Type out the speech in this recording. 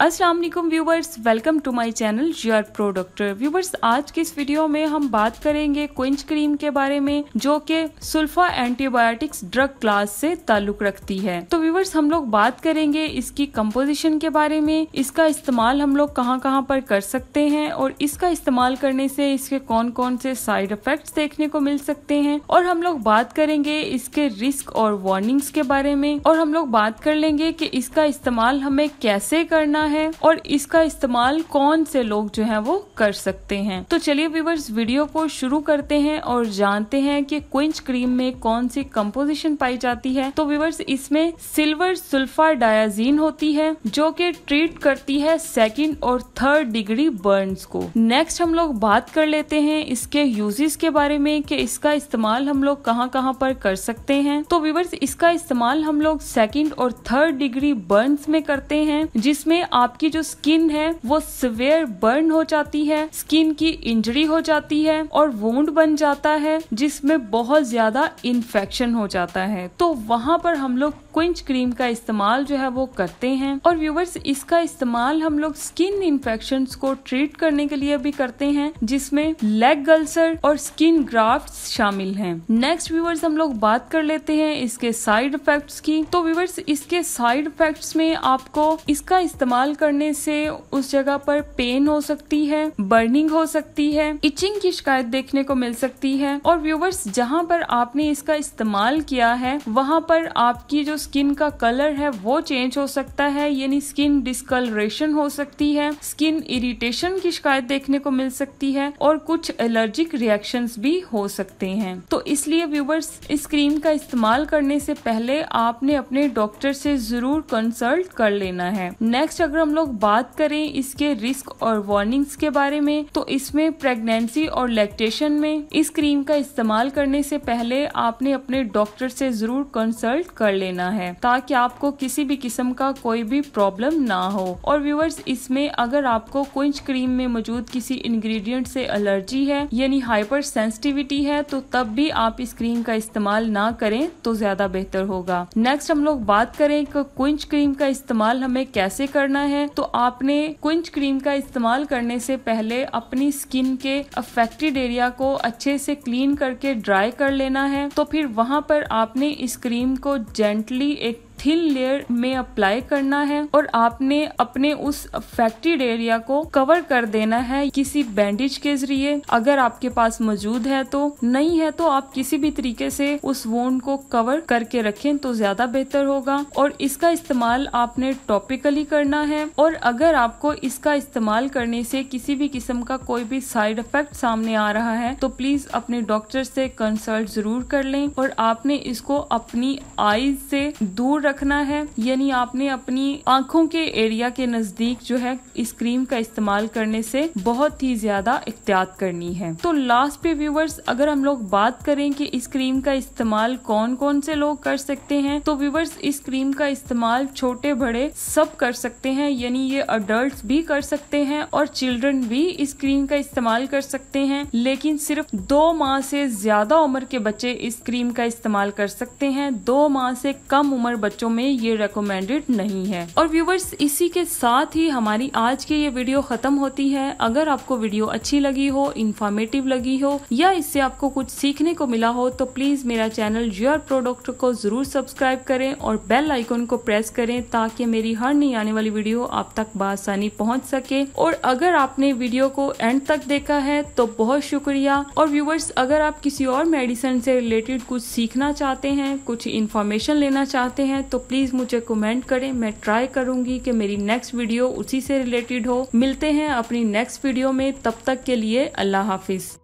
Aslam viewers welcome to my channel your product pro doctor viewers आज की इस video में हम बात करेंगे क्विंच क्रीम के बारे में जो कि सुल्फा एंटीबायोटिक्स ड्रग क्लास से ताल्लुक रखती है तो व्यूवर्स हम लोग बात करेंगे इसकी कम्पोजिशन के बारे में इसका इस्तेमाल हम लोग कहाँ कहाँ पर कर सकते हैं और इसका इस्तेमाल करने से इसके कौन कौन से साइड इफेक्ट देखने को मिल सकते हैं और हम लोग बात करेंगे इसके रिस्क और वार्निंग्स के बारे में और हम लोग बात कर लेंगे की इसका इस्तेमाल हमें कैसे करना है और इसका इस्तेमाल कौन से लोग जो है वो कर सकते हैं तो चलिए व्यूवर्स वीडियो को शुरू करते हैं और जानते हैं कि क्विंच क्रीम में कौन सी कंपोजिशन पाई जाती है तो व्यूवर्स इसमें सिल्वर सुल्फा डायाजीन होती है जो कि ट्रीट करती है सेकंड और थर्ड डिग्री बर्न्स को नेक्स्ट हम लोग बात कर लेते हैं इसके यूजेस के बारे में कि इसका इस्तेमाल हम लोग कहाँ कहाँ पर कर सकते हैं तो व्यूवर्स इसका इस्तेमाल हम लोग सेकेंड और थर्ड डिग्री बर्न्स में करते हैं जिसमें आपकी जो स्किन है वो सिवियर बर्न हो जाती है स्किन की इंजरी हो जाती है और वोंड बन जाता है जिसमें बहुत ज्यादा इन्फेक्शन हो जाता है तो वहां पर हम लोग क्विंच क्रीम का इस्तेमाल जो है वो करते हैं और व्यूवर्स इसका इस्तेमाल हम लोग स्किन इन्फेक्शन को ट्रीट करने के लिए भी करते हैं जिसमें लेग अल्सर और स्किन ग्राफ्ट शामिल हैं। नेक्स्ट व्यूवर्स हम लोग बात कर लेते हैं इसके साइड इफेक्ट्स की तो व्यूवर्स इसके साइड इफेक्ट्स में आपको इसका इस्तेमाल इस्तेमाल करने से उस जगह पर पेन हो सकती है बर्निंग हो सकती है इचिंग की शिकायत देखने को मिल सकती है और व्यूवर्स जहाँ पर आपने इसका इस्तेमाल किया है वहाँ पर आपकी जो स्किन का कलर है वो चेंज हो सकता है यानी स्किन डिस्कलरेशन हो सकती है स्किन इरिटेशन की शिकायत देखने को मिल सकती है और कुछ एलर्जिक रिएक्शन भी हो सकते हैं तो इसलिए व्यूवर्स इस क्रीम का इस्तेमाल करने से पहले आपने अपने डॉक्टर से जरूर कंसल्ट कर लेना है नेक्स्ट अगर अगर हम लोग बात करें इसके रिस्क और वार्निंग्स के बारे में तो इसमें प्रेगनेंसी और लैक्टेशन में इस क्रीम का इस्तेमाल करने से पहले आपने अपने डॉक्टर से जरूर कंसल्ट कर लेना है ताकि आपको किसी भी किस्म का कोई भी प्रॉब्लम ना हो और व्यूवर्स इसमें अगर आपको कुंज क्रीम में मौजूद किसी इंग्रेडिएंट से एलर्जी है यानी हाइपर सेंसिटिविटी है तो तब भी आप इस क्रीम का इस्तेमाल ना करें तो ज्यादा बेहतर होगा नेक्स्ट हम लोग बात करें कि कुंज क्रीम का इस्तेमाल हमें कैसे करना है तो आपने क्विंच क्रीम का इस्तेमाल करने से पहले अपनी स्किन के अफेक्टेड एरिया को अच्छे से क्लीन करके ड्राई कर लेना है तो फिर वहां पर आपने इस क्रीम को जेंटली एक थिन लेयर में अप्लाई करना है और आपने अपने उस अफेक्टेड एरिया को कवर कर देना है किसी बैंडेज के जरिए अगर आपके पास मौजूद है तो नहीं है तो आप किसी भी तरीके से उस वोन को कवर करके रखें तो ज्यादा बेहतर होगा और इसका इस्तेमाल आपने टॉपिकली करना है और अगर आपको इसका इस्तेमाल करने से किसी भी किस्म का कोई भी साइड इफेक्ट सामने आ रहा है तो प्लीज अपने डॉक्टर से कंसल्ट जरूर कर लें और आपने इसको अपनी आईज से दूर रखना है यानी आपने अपनी आंखों के एरिया के नजदीक जो है इस क्रीम का इस्तेमाल करने से बहुत ही ज्यादा एहतियात करनी है तो लास्ट पे व्यूवर्स अगर हम लोग बात करें कि इस क्रीम का इस्तेमाल कौन कौन से लोग कर सकते हैं तो व्यूवर्स इस क्रीम का इस्तेमाल छोटे बड़े सब कर सकते हैं यानी ये अडल्ट भी कर सकते हैं और चिल्ड्रन भी इस क्रीम का इस्तेमाल कर सकते हैं लेकिन सिर्फ दो माह से ज्यादा उम्र के बच्चे इस क्रीम का इस्तेमाल कर सकते हैं दो माह से कम उम्र बच्चे बच्चों में ये रिकमेंडेड नहीं है और व्यूवर्स इसी के साथ ही हमारी आज की ये वीडियो खत्म होती है अगर आपको वीडियो अच्छी लगी हो इन्फॉर्मेटिव लगी हो या इससे आपको कुछ सीखने को मिला हो तो प्लीज मेरा चैनल योर प्रोडक्ट को जरूर सब्सक्राइब करें और बेल आइकोन को प्रेस करें ताकि मेरी हर नई आने वाली वीडियो आप तक बसानी पहुँच सके और अगर आपने वीडियो को एंड तक देखा है तो बहुत शुक्रिया और व्यूवर्स अगर आप किसी और मेडिसिन से रिलेटेड कुछ सीखना चाहते हैं कुछ इन्फॉर्मेशन लेना चाहते हैं तो प्लीज मुझे कमेंट करें मैं ट्राई करूंगी कि मेरी नेक्स्ट वीडियो उसी से रिलेटेड हो मिलते हैं अपनी नेक्स्ट वीडियो में तब तक के लिए अल्लाह हाफिज